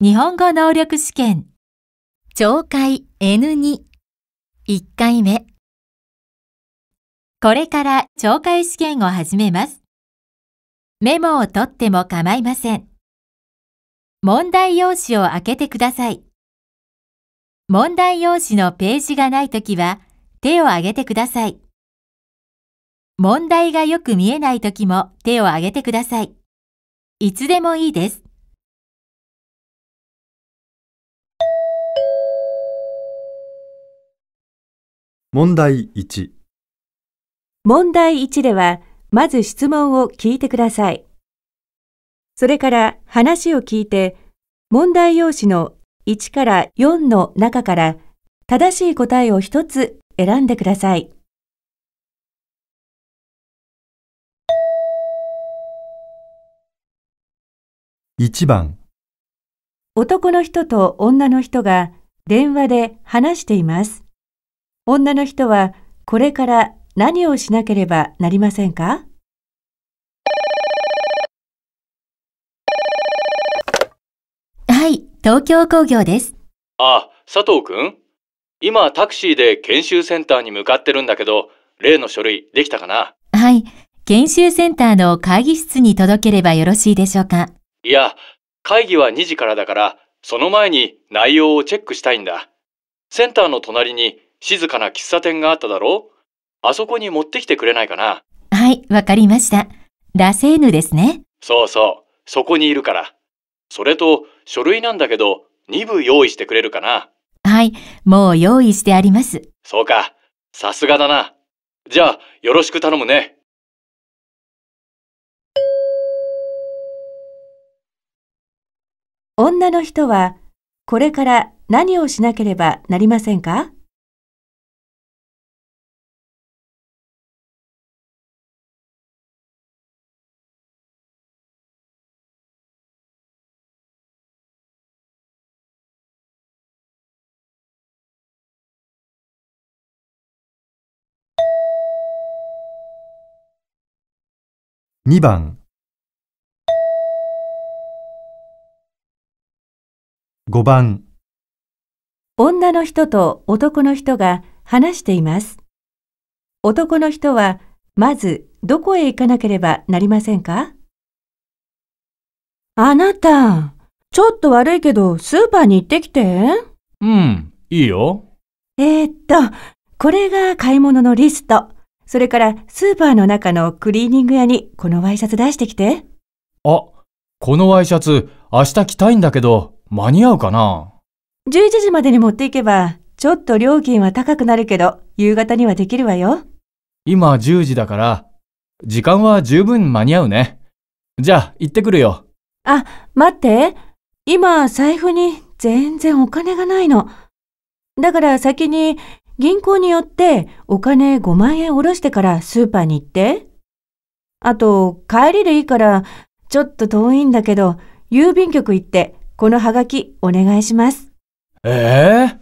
日本語能力試験、懲戒 N2、1回目。これから懲戒試験を始めます。メモを取っても構いません。問題用紙を開けてください。問題用紙のページがないときは手を挙げてください。問題がよく見えないときも手を挙げてください。いつでもいいです。問題1問題1では、まず質問を聞いてください。それから話を聞いて、問題用紙の1から4の中から正しい答えを1つ選んでください。1番男の人と女の人が電話で話しています。女の人はこれから何をしなければなりませんかはい、東京工業です。あ、佐藤君。今タクシーで研修センターに向かってるんだけど、例の書類できたかなはい、研修センターの会議室に届ければよろしいでしょうかいや、会議は2時からだから、その前に内容をチェックしたいんだ。センターの隣に静かな喫茶店があっただろうあそこに持ってきてくれないかなはい、わかりました。ラセーヌですね。そうそう、そこにいるから。それと、書類なんだけど、2部用意してくれるかなはい、もう用意してあります。そうか、さすがだな。じゃあ、よろしく頼むね。女の人は、これから何をしなければなりませんか2番5番女の人と男の人が話しています。男の人はまずどこへ行かなければなりませんかあなた、ちょっと悪いけどスーパーに行ってきて。うん、いいよ。えー、っと、これが買い物のリスト。それからスーパーの中のクリーニング屋にこのワイシャツ出してきて。あ、このワイシャツ明日着たいんだけど間に合うかな ?11 時までに持っていけばちょっと料金は高くなるけど夕方にはできるわよ。今10時だから時間は十分間に合うね。じゃあ行ってくるよ。あ、待って。今財布に全然お金がないの。だから先に銀行によってお金5万円下ろしてからスーパーに行って。あと、帰りでいいから、ちょっと遠いんだけど、郵便局行って、このハガキお願いします。ええー、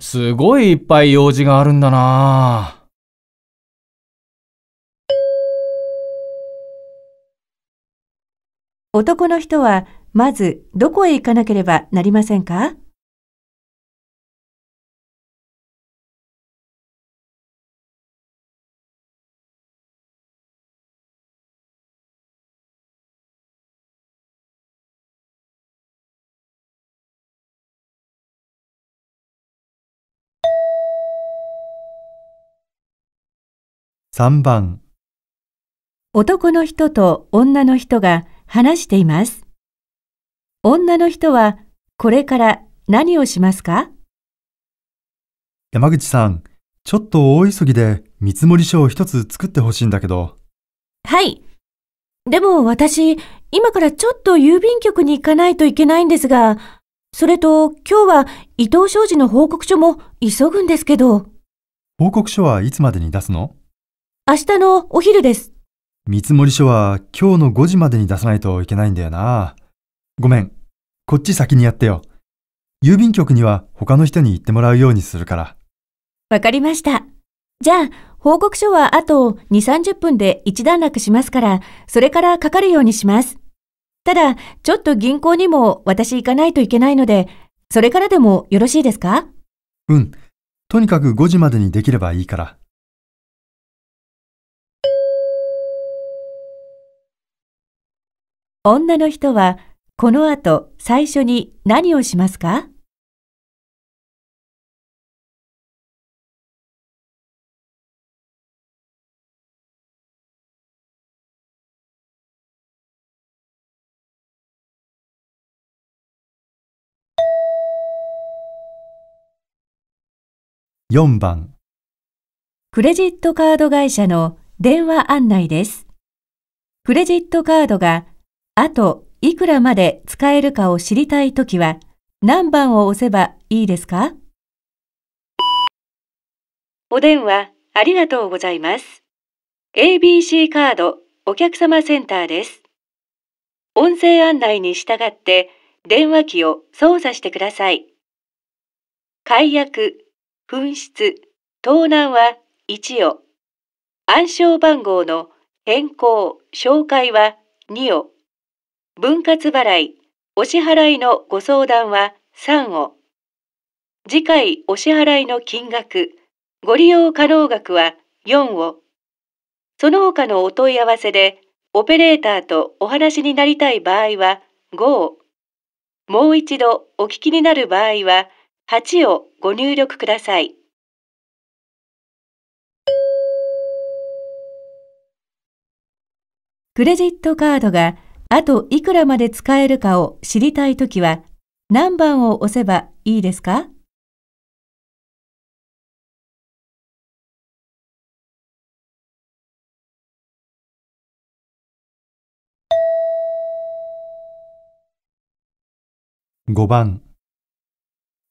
すごいいっぱい用事があるんだな男の人は、まずどこへ行かなければなりませんか3番男の人と女の人が話しています。女の人はこれから何をしますか山口さん、ちょっと大急ぎで見積書を一つ作ってほしいんだけど。はい。でも私、今からちょっと郵便局に行かないといけないんですが、それと今日は伊藤商事の報告書も急ぐんですけど。報告書はいつまでに出すの明日のお昼です。見積書は今日の5時までに出さないといけないんだよな。ごめん。こっち先にやってよ。郵便局には他の人に行ってもらうようにするから。わかりました。じゃあ、報告書はあと2、30分で一段落しますから、それからかかるようにします。ただ、ちょっと銀行にも私行かないといけないので、それからでもよろしいですかうん。とにかく5時までにできればいいから。女の人はこの後最初に何をしますか4番クレジットカード会社の電話案内です。クレジットカードがあといくらまで使えるかを知りたいときは何番を押せばいいですかお電話ありがとうございます。ABC カードお客様センターです。音声案内に従って電話機を操作してください。解約、紛失、盗難は1を、暗証番号の変更、照会は2を、分割払い、お支払いのご相談は3を。次回お支払いの金額、ご利用可能額は4を。その他のお問い合わせで、オペレーターとお話になりたい場合は5を。もう一度お聞きになる場合は8をご入力ください。クレジットカードがあといくらまで使えるかを知りたいときは何番を押せばいいですか5番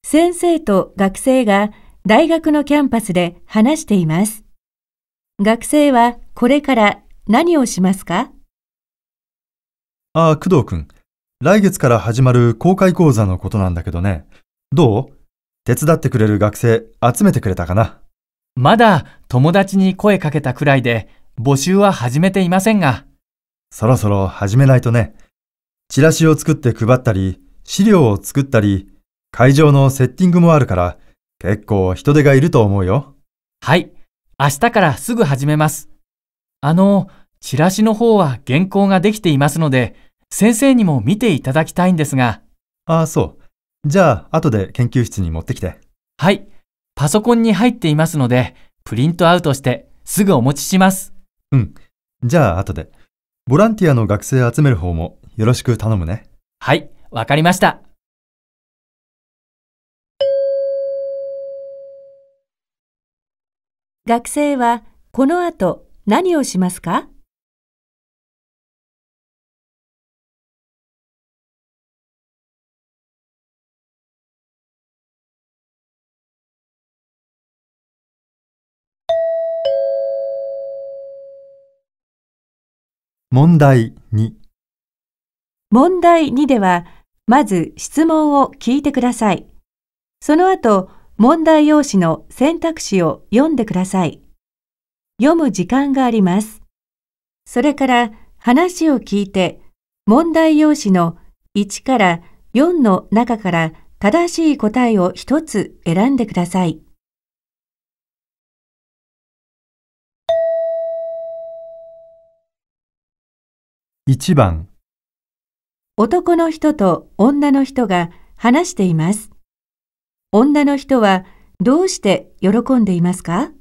先生と学生が大学のキャンパスで話しています。学生はこれから何をしますかああ、工藤くん。来月から始まる公開講座のことなんだけどね。どう手伝ってくれる学生集めてくれたかなまだ友達に声かけたくらいで募集は始めていませんが。そろそろ始めないとね。チラシを作って配ったり、資料を作ったり、会場のセッティングもあるから結構人手がいると思うよ。はい。明日からすぐ始めます。あの、チラシの方は原稿ができていますので、先生にも見ていただきたいんですが。ああ、そう。じゃあ、後で研究室に持ってきて。はい。パソコンに入っていますので、プリントアウトしてすぐお持ちします。うん。じゃあ、後で。ボランティアの学生集める方もよろしく頼むね。はい、わかりました。学生はこの後何をしますか問題2問題2では、まず質問を聞いてください。その後、問題用紙の選択肢を読んでください。読む時間があります。それから話を聞いて、問題用紙の1から4の中から正しい答えを1つ選んでください。1番男の人と女の人が話しています。女の人はどうして喜んでいますか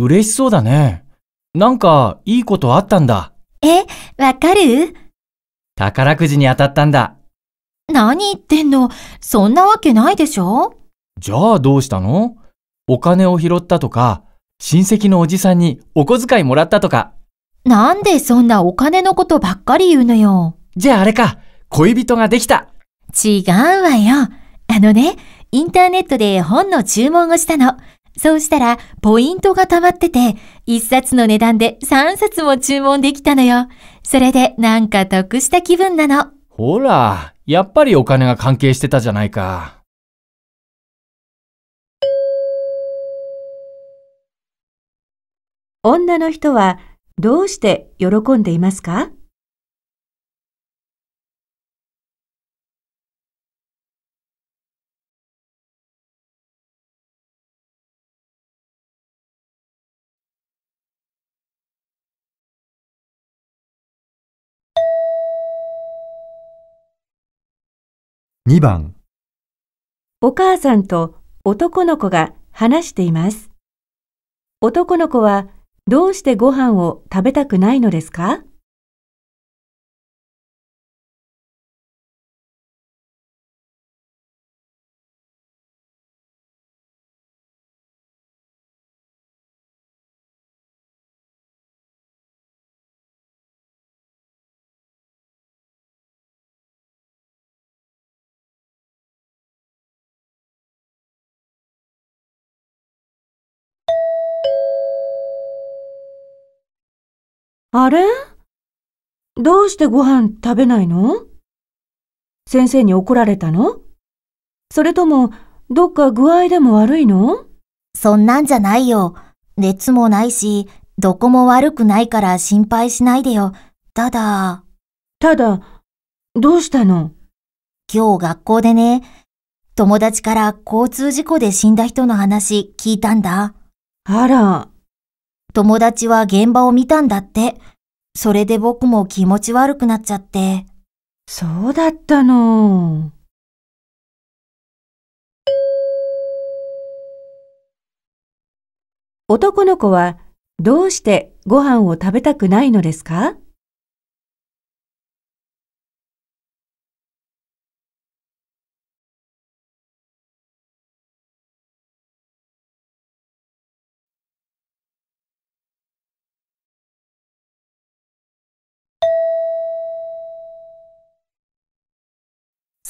嬉しそうだね。なんか、いいことあったんだ。え、わかる宝くじに当たったんだ。何言ってんのそんなわけないでしょじゃあどうしたのお金を拾ったとか、親戚のおじさんにお小遣いもらったとか。なんでそんなお金のことばっかり言うのよ。じゃああれか、恋人ができた。違うわよ。あのね、インターネットで本の注文をしたの。そうしたら、ポイントが溜まってて、一冊の値段で三冊も注文できたのよ。それでなんか得した気分なの。ほら、やっぱりお金が関係してたじゃないか。女の人はどうして喜んでいますか2番お母さんと男の子が話しています。男の子はどうしてご飯を食べたくないのですかあれどうしてご飯食べないの先生に怒られたのそれとも、どっか具合でも悪いのそんなんじゃないよ。熱もないし、どこも悪くないから心配しないでよ。ただ。ただ、どうしたの今日学校でね、友達から交通事故で死んだ人の話聞いたんだ。あら、友達は現場を見たんだって。それで僕も気持ち悪くなっちゃって。そうだったの。男の子はどうしてご飯を食べたくないのですか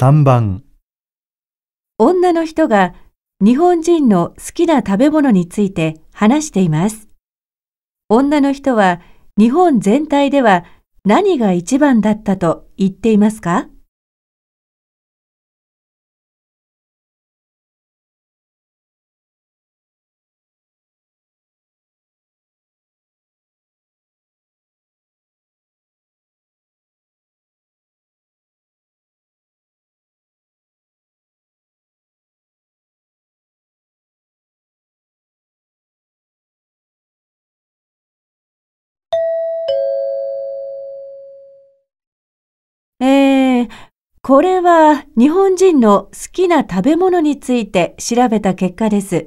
3番女の人が日本人の好きな食べ物について話しています。女の人は日本全体では何が一番だったと言っていますかこれは日本人の好きな食べ物について調べた結果です。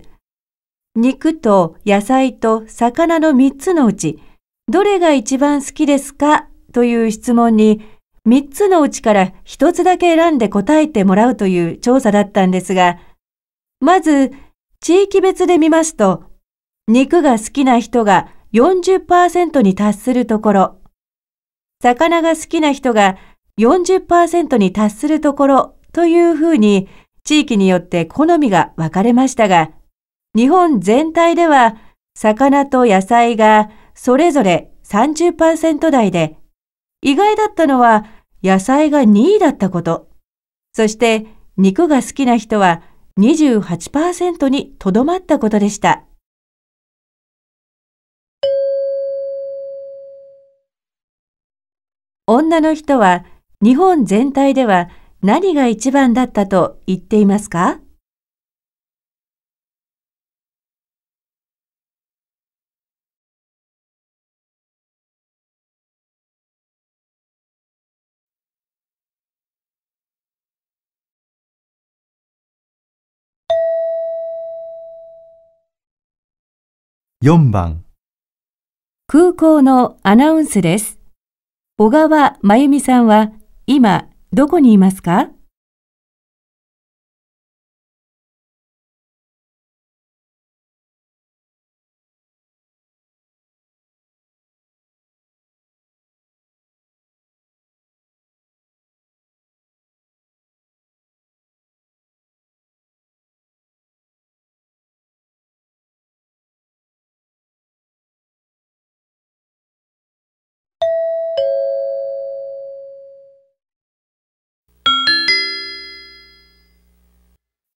肉と野菜と魚の3つのうち、どれが一番好きですかという質問に、3つのうちから1つだけ選んで答えてもらうという調査だったんですが、まず、地域別で見ますと、肉が好きな人が40%に達するところ、魚が好きな人が40%に達するところというふうに地域によって好みが分かれましたが、日本全体では魚と野菜がそれぞれ30%台で、意外だったのは野菜が2位だったこと。そして肉が好きな人は28%にとどまったことでした。女の人は日本全体では何が一番だったと言っていますか4番空港のアナウンスです。小川真由美さんは今どこにいますか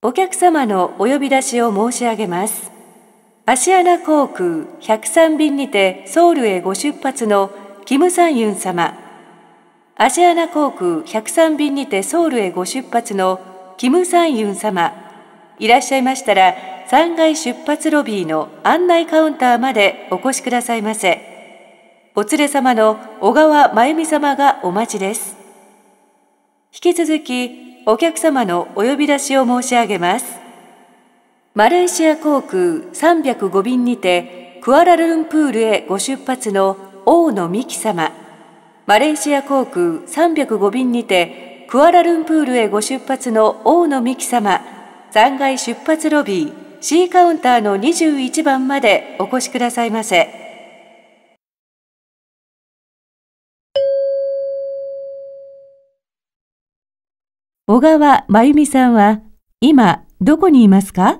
お客様のお呼び出しを申し上げます。芦穴航空103便にてソウルへご出発のキム・サンユン様。芦穴航空103便にてソウルへご出発のキム・サンユン様。いらっしゃいましたら、3階出発ロビーの案内カウンターまでお越しくださいませ。お連れ様の小川真由美様がお待ちです。引き続き、お客様のお呼び出しを申し上げます。マレーシア航空305便にて、クアラルンプールへご出発の大野美希様。マレーシア航空305便にて、クアラルンプールへご出発の大野美希様。残骸出発ロビー、C カウンターの21番までお越しくださいませ。小川真由美さんは今どこにいますか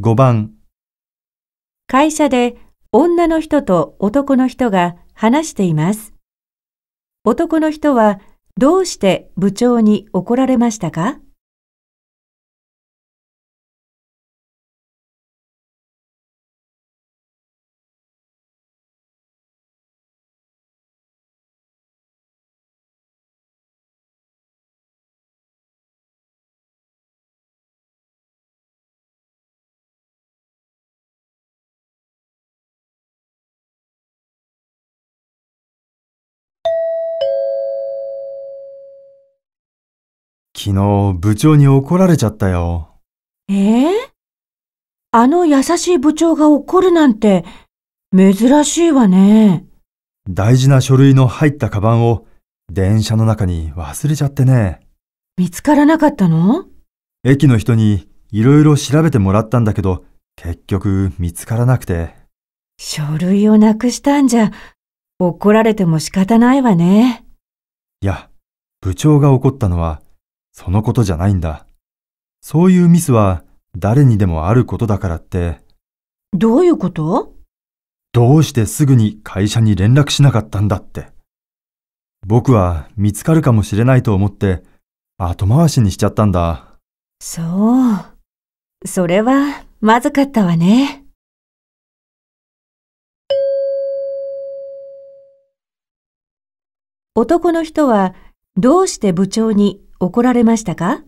5番会社で女の人と男の人が話しています。男の人はどうして部長に怒られましたか昨日部長に怒られちゃったよ。えー、あの優しい部長が怒るなんて珍しいわね。大事な書類の入ったカバンを電車の中に忘れちゃってね。見つからなかったの駅の人に色々調べてもらったんだけど、結局見つからなくて。書類をなくしたんじゃ、怒られても仕方ないわね。いや、部長が怒ったのは、そのことじゃないんだ。そういうミスは誰にでもあることだからって。どういうことどうしてすぐに会社に連絡しなかったんだって。僕は見つかるかもしれないと思って後回しにしちゃったんだ。そう。それはまずかったわね。男の人はどうして部長に怒られましたか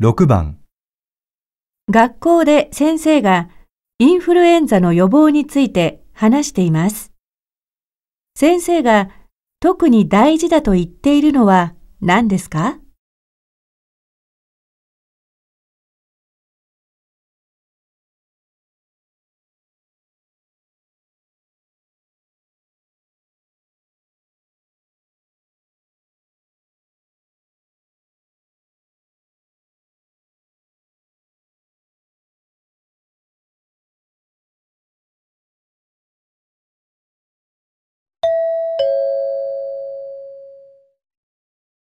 6番学校で先生がインフルエンザの予防について話しています。先生が特に大事だと言っているのは何ですか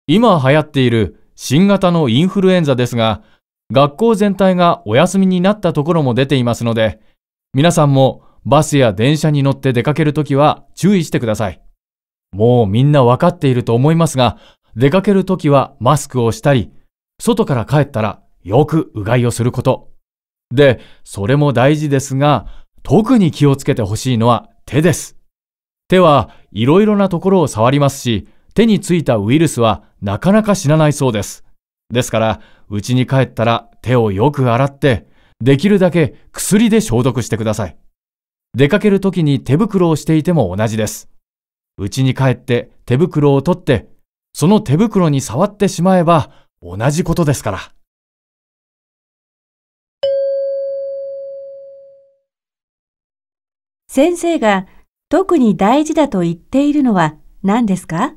今流行っている新型のインフルエンザですが、学校全体がお休みになったところも出ていますので、皆さんもバスや電車に乗って出かけるときは注意してください。もうみんなわかっていると思いますが、出かけるときはマスクをしたり、外から帰ったらよくうがいをすること。で、それも大事ですが、特に気をつけてほしいのは手です。手はいろいろなところを触りますし、手についたウイルスはなかなか死なないそうです。ですから、家に帰ったら手をよく洗って、できるだけ薬で消毒してください。出かけるときに手袋をしていても同じです。家に帰って手袋を取って、その手袋に触ってしまえば同じことですから。先生が特に大事だと言っているのは何ですか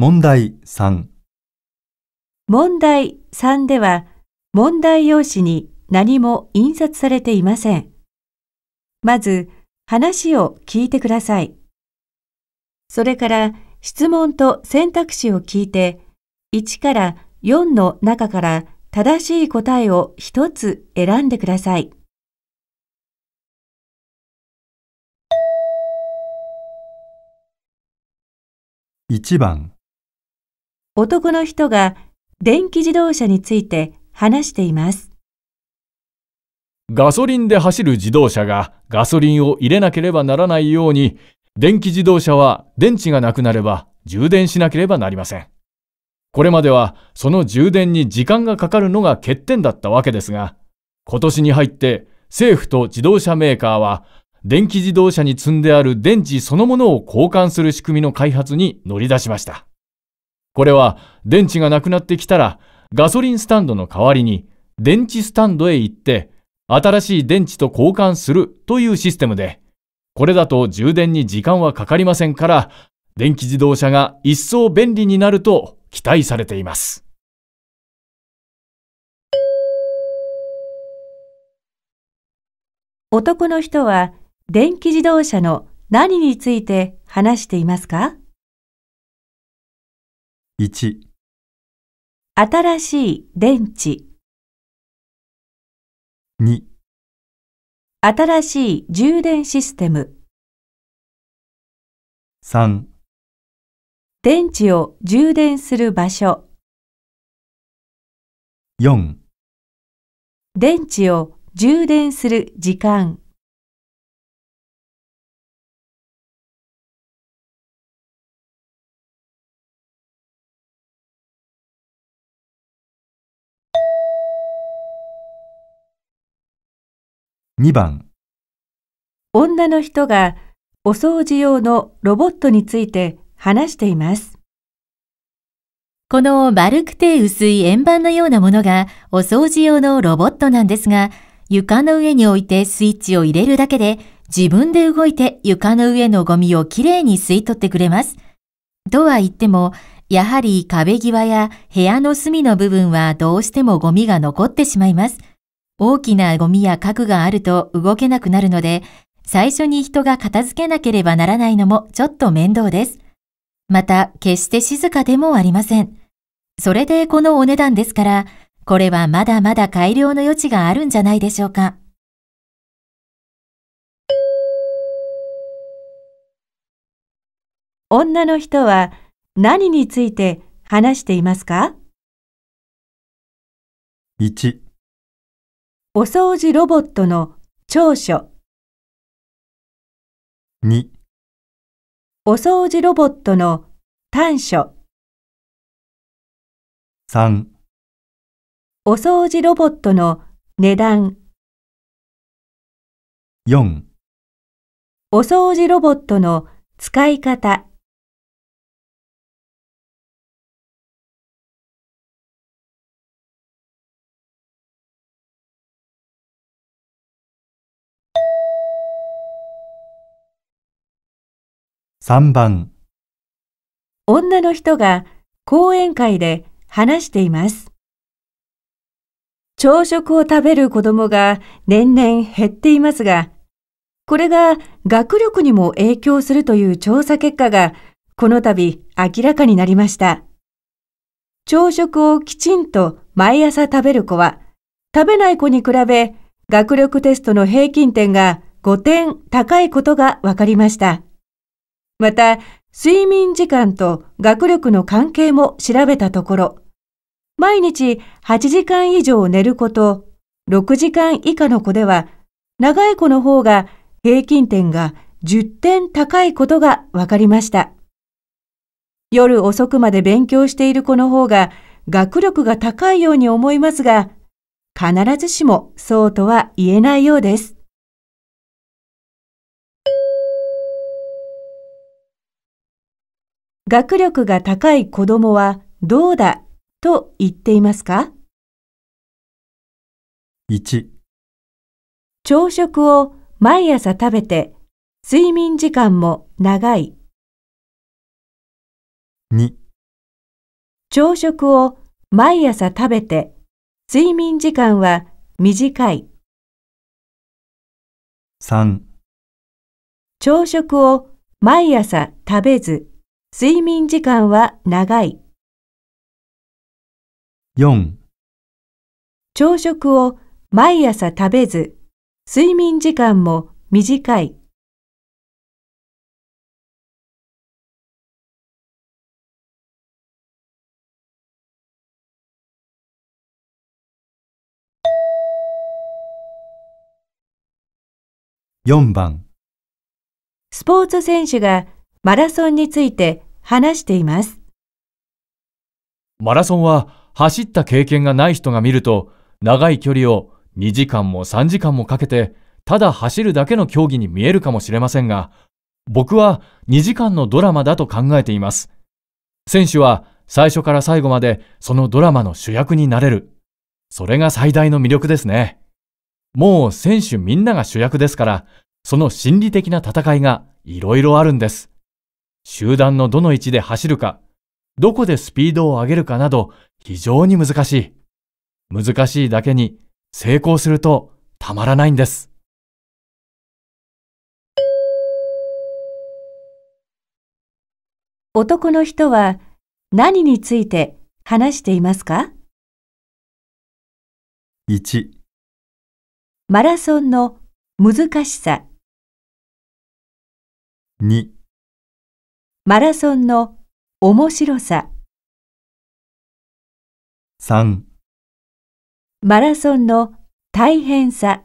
問題3問題3では問題用紙に何も印刷されていません。まず話を聞いてください。それから質問と選択肢を聞いて1から4の中から正しい答えを1つ選んでください。1番男の人が電気自動車について話しています。ガソリンで走る自動車がガソリンを入れなければならないように、電気自動車は電池がなくなれば充電しなければなりません。これまではその充電に時間がかかるのが欠点だったわけですが、今年に入って政府と自動車メーカーは電気自動車に積んである電池そのものを交換する仕組みの開発に乗り出しました。これは電池がなくなってきたらガソリンスタンドの代わりに電池スタンドへ行って新しい電池と交換するというシステムでこれだと充電に時間はかかりませんから電気自動車が一層便利になると期待されています男の人は電気自動車の何について話していますか1新しい電池2新しい充電システム3電池を充電する場所4電池を充電する時間2番女の人がお掃除用のロボットについて話しています。この丸くて薄い円盤のようなものがお掃除用のロボットなんですが、床の上に置いてスイッチを入れるだけで自分で動いて床の上のゴミをきれいに吸い取ってくれます。とは言っても、やはり壁際や部屋の隅の部分はどうしてもゴミが残ってしまいます。大きなゴミや家具があると動けなくなるので、最初に人が片付けなければならないのもちょっと面倒です。また、決して静かでもありません。それでこのお値段ですから、これはまだまだ改良の余地があるんじゃないでしょうか。女の人は何について話していますか 1, お掃除ロボットの長所2お掃除ロボットの短所3お掃除ロボットの値段4お掃除ロボットの使い方3番女の人が講演会で話しています。朝食を食べる子供が年々減っていますが、これが学力にも影響するという調査結果がこの度明らかになりました。朝食をきちんと毎朝食べる子は、食べない子に比べ学力テストの平均点が5点高いことが分かりました。また、睡眠時間と学力の関係も調べたところ、毎日8時間以上寝ること6時間以下の子では、長い子の方が平均点が10点高いことが分かりました。夜遅くまで勉強している子の方が学力が高いように思いますが、必ずしもそうとは言えないようです。学力が高い子供はどうだと言っていますか ?1 朝食を毎朝食べて睡眠時間も長い2朝食を毎朝食べて睡眠時間は短い3朝食を毎朝食べず睡眠時間は長い。4朝食を毎朝食べず、睡眠時間も短い。4番スポーツ選手がマラソンについて話しています。マラソンは走った経験がない人が見ると長い距離を2時間も3時間もかけてただ走るだけの競技に見えるかもしれませんが僕は2時間のドラマだと考えています選手は最初から最後までそのドラマの主役になれるそれが最大の魅力ですねもう選手みんなが主役ですからその心理的な戦いがいろいろあるんです集団のどの位置で走るか、どこでスピードを上げるかなど非常に難しい。難しいだけに成功するとたまらないんです。男の人は何について話していますか ?1 マラソンの難しさ2マラソンの面白さ3マラソンの大変さ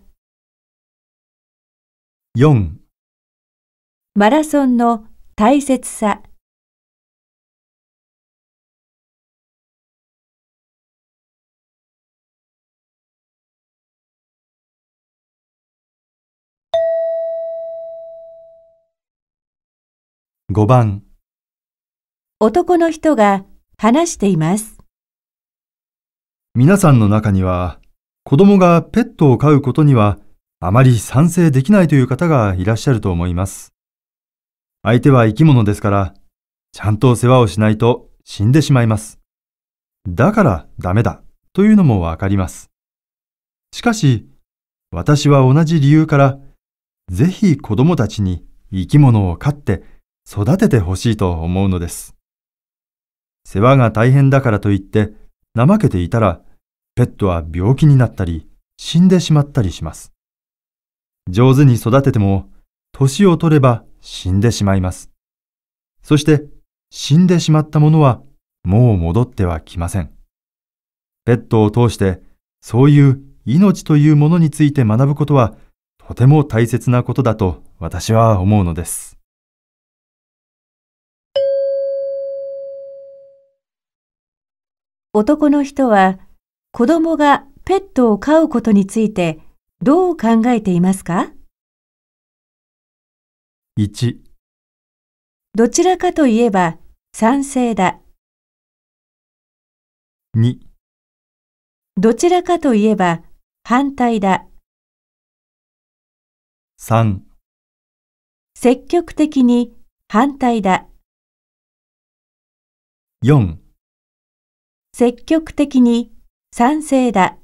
4マラソンの大切さ5番男の人が話しています。皆さんの中には、子供がペットを飼うことにはあまり賛成できないという方がいらっしゃると思います。相手は生き物ですから、ちゃんと世話をしないと死んでしまいます。だからダメだというのもわかります。しかし、私は同じ理由から、ぜひ子供たちに生き物を飼って育ててほしいと思うのです。世話が大変だからといって、怠けていたら、ペットは病気になったり、死んでしまったりします。上手に育てても、年を取れば死んでしまいます。そして、死んでしまったものは、もう戻ってはきません。ペットを通して、そういう命というものについて学ぶことは、とても大切なことだと私は思うのです。男の人は子供がペットを飼うことについてどう考えていますか ?1 どちらかといえば賛成だ。2どちらかといえば反対だ。3積極的に反対だ。4積極的に賛成だ。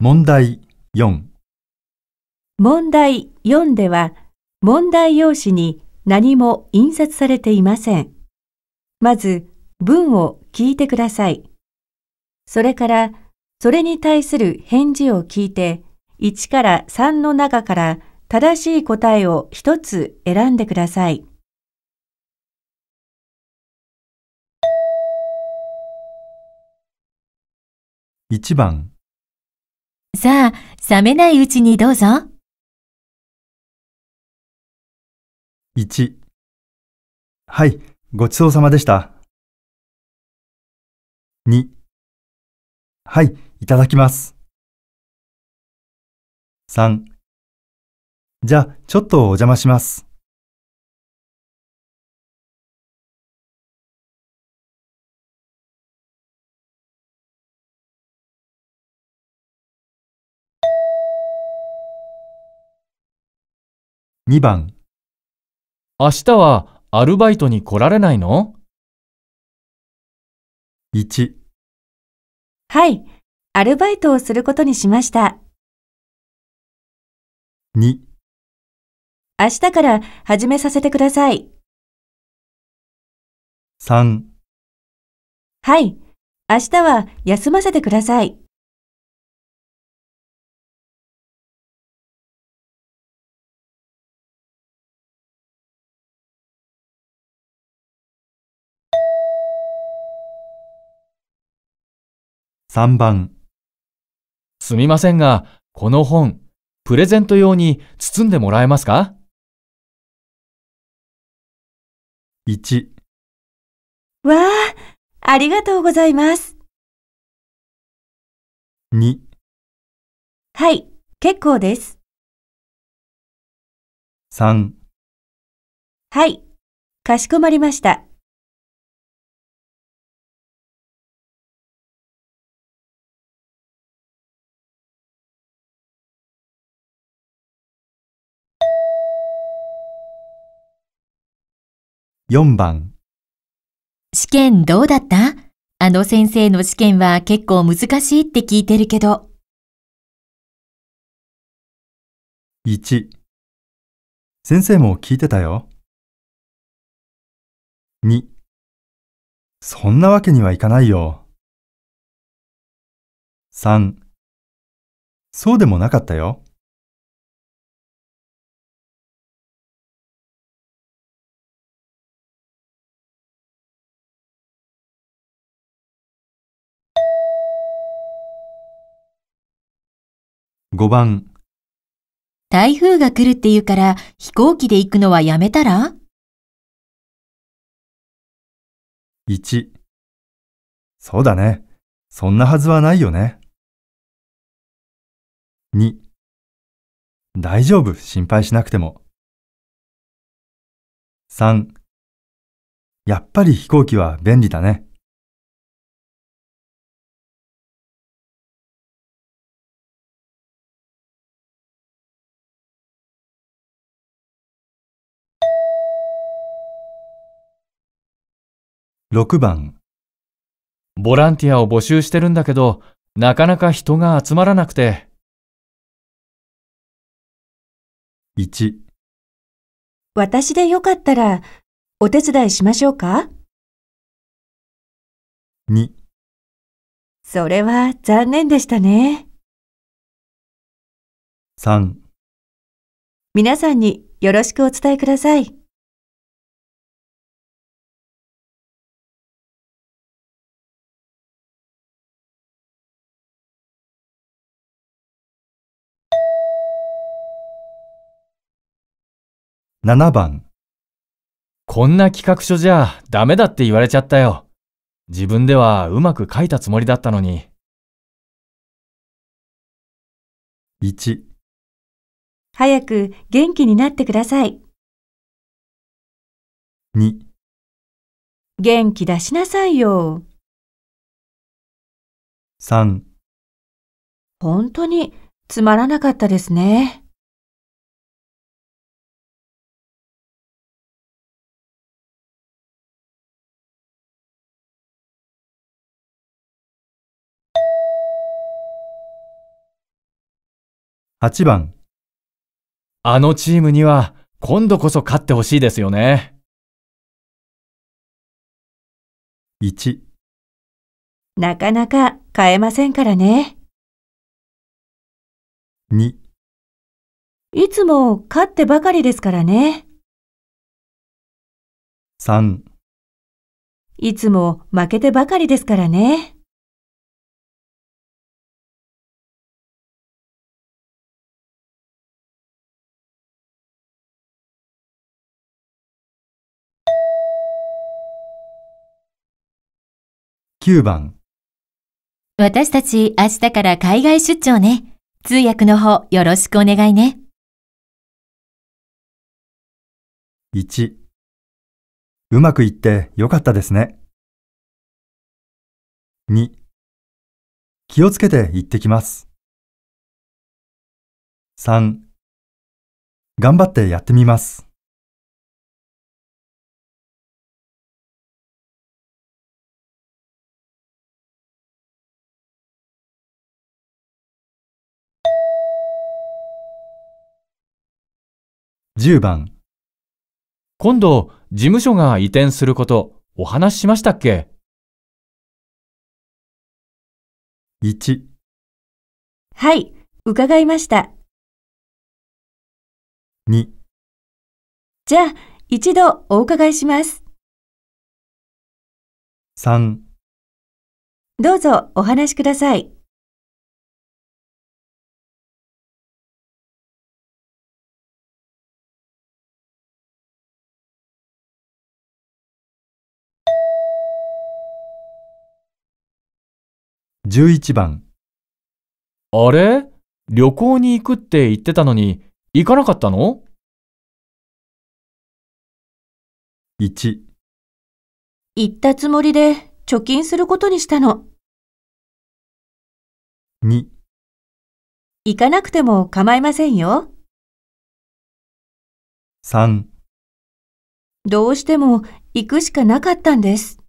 問題4問題4では問題用紙に何も印刷されていません。まず文を聞いてください。それから、それに対する返事を聞いて、1から3の中から正しい答えを1つ選んでください。1番さあ、冷めないうちにどうぞ。1はい、ごちそうさまでした。2はい、いただきます。3じゃあ、ちょっとお邪魔します。2番明日はアルバイトに来られないの 1, はい、アルバイトをすることにしました。2明日から始めさせてください。3はい、明日は休ませてください。3番すみませんが、この本、プレゼント用に包んでもらえますか ?1 わあ、ありがとうございます。2はい、結構です。3はい、かしこまりました。4番試験どうだったあの先生の試験は結構難しいって聞いてるけど。1先生も聞いてたよ。2そんなわけにはいかないよ。3そうでもなかったよ。5番台風が来るって言うから飛行機で行くのはやめたら ?1 そうだね。そんなはずはないよね。2大丈夫、心配しなくても。3やっぱり飛行機は便利だね。6番ボランティアを募集してるんだけど、なかなか人が集まらなくて。1私でよかったら、お手伝いしましょうか2それは残念でしたね。3皆さんによろしくお伝えください。7番こんな企画書じゃダメだって言われちゃったよ。自分ではうまく書いたつもりだったのに。1早く元気になってください。2元気出しなさいよ。3本当につまらなかったですね。8番あのチームには今度こそ勝ってほしいですよね。1なかなか買えませんからね。2いつも勝ってばかりですからね。3いつも負けてばかりですからね。9番私たち明日から海外出張ね。通訳の方よろしくお願いね。1うまくいってよかったですね。2気をつけて行ってきます。3頑張ってやってみます。10番今度事務所が移転することお話ししましたっけ ?1 はい、伺いました。2じゃあ一度お伺いします。3どうぞお話しください。11番あれ旅行に行くって言ってたのに行かなかったの ?1 行ったつもりで貯金することにしたの。2行かなくても構いませんよ。3どうしても行くしかなかったんです。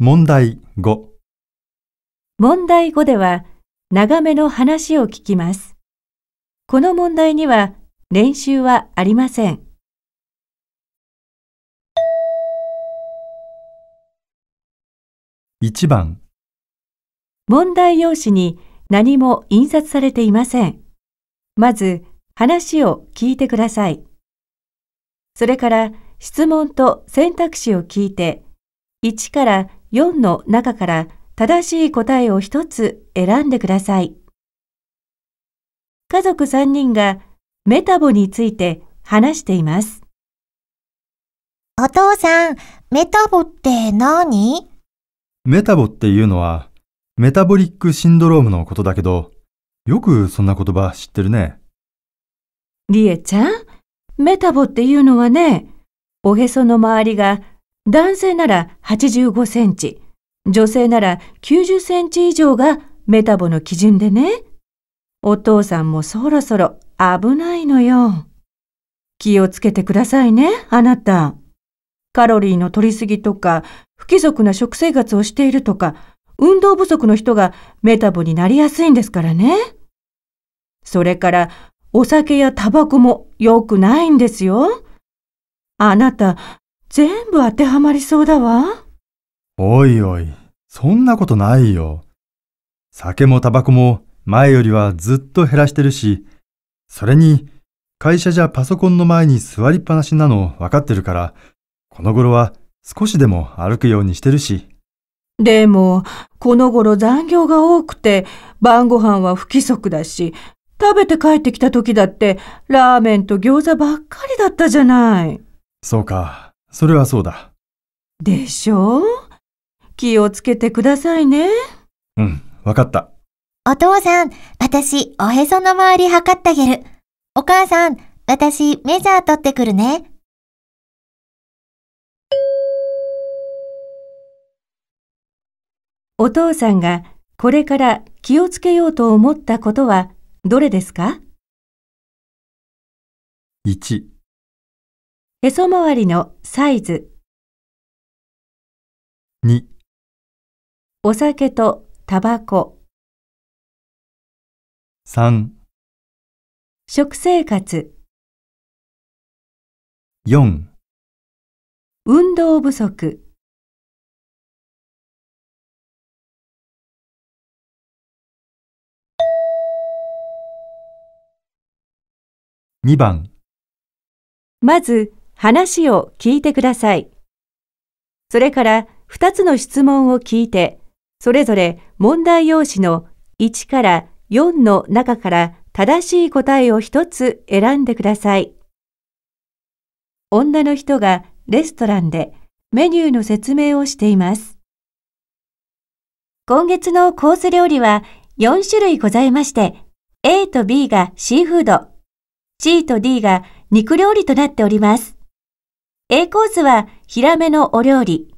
問題5問題5では長めの話を聞きます。この問題には練習はありません。1番問題用紙に何も印刷されていません。まず話を聞いてください。それから質問と選択肢を聞いて1から4の中から正しい答えを1つ選んでください。家族3人がメタボについて話しています。お父さん、メタボって何メタボっていうのは、メタボリックシンドロームのことだけど、よくそんな言葉知ってるね。りえちゃん、メタボっていうのはね、おへその周りが男性なら85センチ、女性なら90センチ以上がメタボの基準でね。お父さんもそろそろ危ないのよ。気をつけてくださいね、あなた。カロリーの取りすぎとか、不規則な食生活をしているとか、運動不足の人がメタボになりやすいんですからね。それから、お酒やタバコも良くないんですよ。あなた、全部当てはまりそうだわ。おいおい、そんなことないよ。酒もタバコも前よりはずっと減らしてるし、それに会社じゃパソコンの前に座りっぱなしなの分かってるから、この頃は少しでも歩くようにしてるし。でも、この頃残業が多くて、晩ご飯は不規則だし、食べて帰ってきた時だって、ラーメンと餃子ばっかりだったじゃない。そうか。それはそうだ。でしょう気をつけてくださいね。うん、わかった。お父さん、私、おへその周り測ってあげる。お母さん、私、メジャー取ってくるね。お父さんがこれから気をつけようと思ったことはどれですか 1, へそ周りのサイズ。2お酒とタバコ。3食生活。4運動不足。2番まず話を聞いてください。それから2つの質問を聞いて、それぞれ問題用紙の1から4の中から正しい答えを1つ選んでください。女の人がレストランでメニューの説明をしています。今月のコース料理は4種類ございまして、A と B がシーフード、C と D が肉料理となっております。A コースはヒラメのお料理、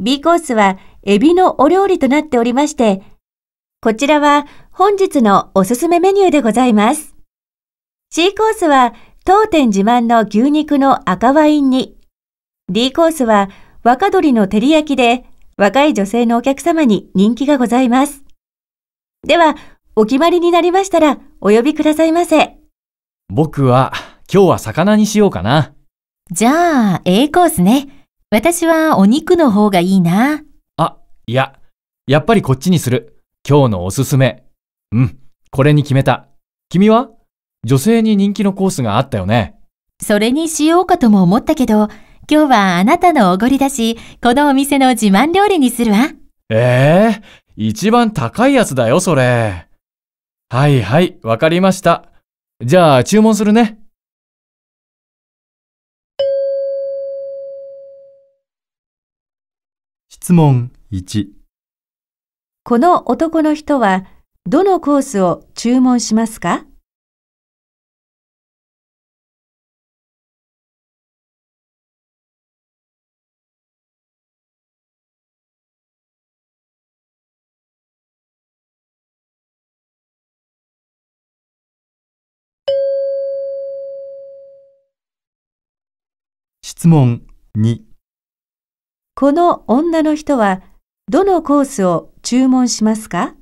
B コースはエビのお料理となっておりまして、こちらは本日のおすすめメニューでございます。C コースは当店自慢の牛肉の赤ワインに、D コースは若鶏の照り焼きで若い女性のお客様に人気がございます。では、お決まりになりましたらお呼びくださいませ。僕は今日は魚にしようかな。じゃあ、A コースね。私はお肉の方がいいな。あ、いや、やっぱりこっちにする。今日のおすすめ。うん、これに決めた。君は女性に人気のコースがあったよね。それにしようかとも思ったけど、今日はあなたのおごりだし、このお店の自慢料理にするわ。ええー、一番高いやつだよ、それ。はいはい、わかりました。じゃあ、注文するね。質問1この男の人はどのコースを注文しますか質問2この女の人はどのコースを注文しますか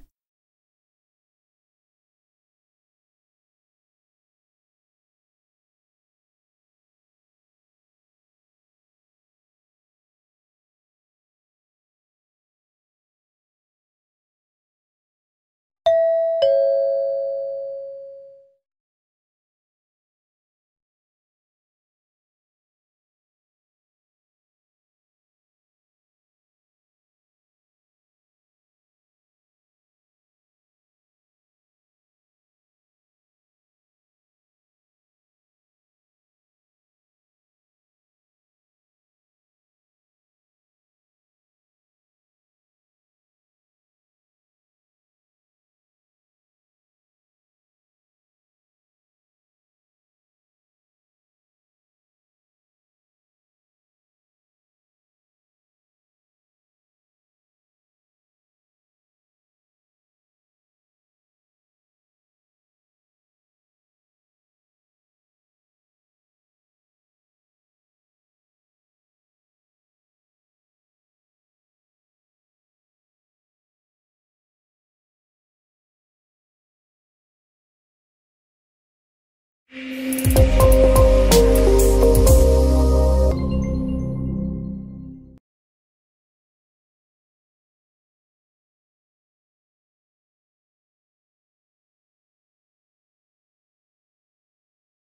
Yeah.